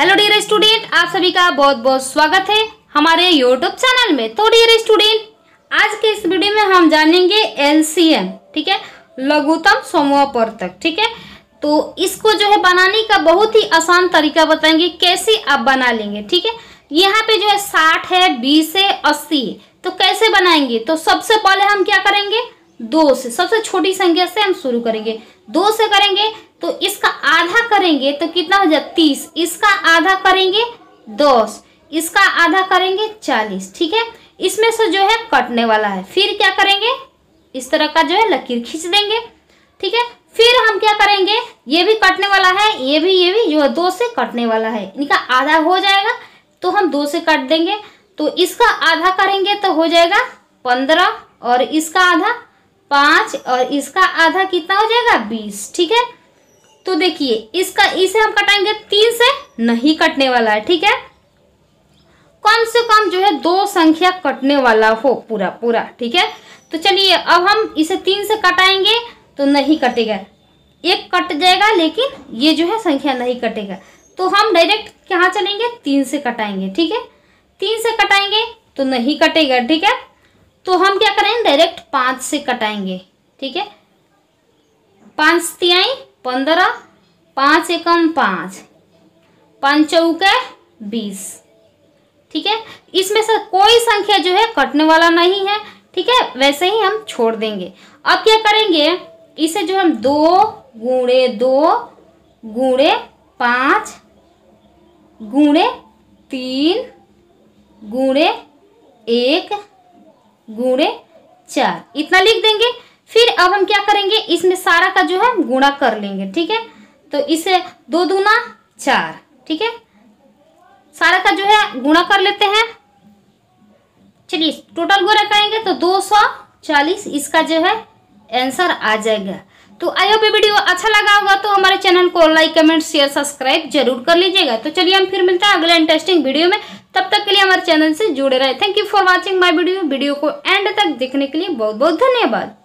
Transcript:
hello dear student आप सभी का बहुत बहुत स्वागत है हमारे यूट्यूब चैनल में तो डियर स्टूडेंट आज के इस वीडियो में हम जानेंगे एलसीएम ठीक है लघुतम समूह पर तक ठीक है तो इसको जो है बनाने का बहुत ही आसान तरीका बताएंगे कैसे आप बना लेंगे ठीक है यहाँ पे जो है साठ है बीस है अस्सी है तो कैसे बनाएंगे तो सबसे पहले हम क्या करेंगे दो से सबसे छोटी संख्या से हम शुरू करेंगे दो से करेंगे करेंगे तो कितना हो जाएगा तीस इसका आधा करेंगे दस इसका आधा करेंगे चालीस ठीक है इसमें से जो है कटने वाला है फिर क्या करेंगे इस तरह का जो है लकीर खींच देंगे ठीक है फिर हम क्या करेंगे ये भी कटने वाला है ये भी ये भी जो है दो से कटने वाला है इनका आधा हो जाएगा तो हम दो से काट देंगे तो इसका आधा करेंगे तो हो जाएगा पंद्रह और इसका आधा पाँच और इसका आधा कितना हो जाएगा बीस ठीक है तो देखिए इसका इसे हम कटाएंगे तीन से नहीं कटने वाला है ठीक है कम से कम जो है दो संख्या कटने वाला हो पूरा पूरा ठीक है तो चलिए अब हम इसे तीन से कटाएंगे तो नहीं कटेगा एक कट जाएगा लेकिन ये जो है संख्या नहीं कटेगा तो हम डायरेक्ट कहाँ चलेंगे तीन से कटाएंगे ठीक है तीन से कटाएंगे तो नहीं कटेगा ठीक है तो हम क्या करेंगे डायरेक्ट पांच से कटाएंगे ठीक है पांच तियाई पंद्रह पाँच एकम पाँच पंचौके बीस ठीक है इसमें से कोई संख्या जो है कटने वाला नहीं है ठीक है वैसे ही हम छोड़ देंगे अब क्या करेंगे इसे जो हम दो गुणे दो गुणे पाँच गुणे तीन गुणे एक गुणे चार इतना लिख देंगे फिर अब हम क्या करेंगे इसमें सारा का जो है गुणा कर लेंगे ठीक है तो इसे दो दूना चार ठीक है सारा का जो है गुणा कर लेते हैं चलिए टोटल गुणा करेंगे तो दो सौ चालीस इसका जो है आंसर आ जाएगा तो आई होप ये वीडियो अच्छा लगा होगा तो हमारे चैनल को लाइक कमेंट शेयर सब्सक्राइब जरूर कर लीजिएगा तो चलिए हम फिर मिलते हैं अगले इंटरेस्टिंग वीडियो में तब तक के लिए हमारे चैनल से जुड़े रहे thank you for watching my video video को एंड तक देखने के लिए बहुत बहुत धन्यवाद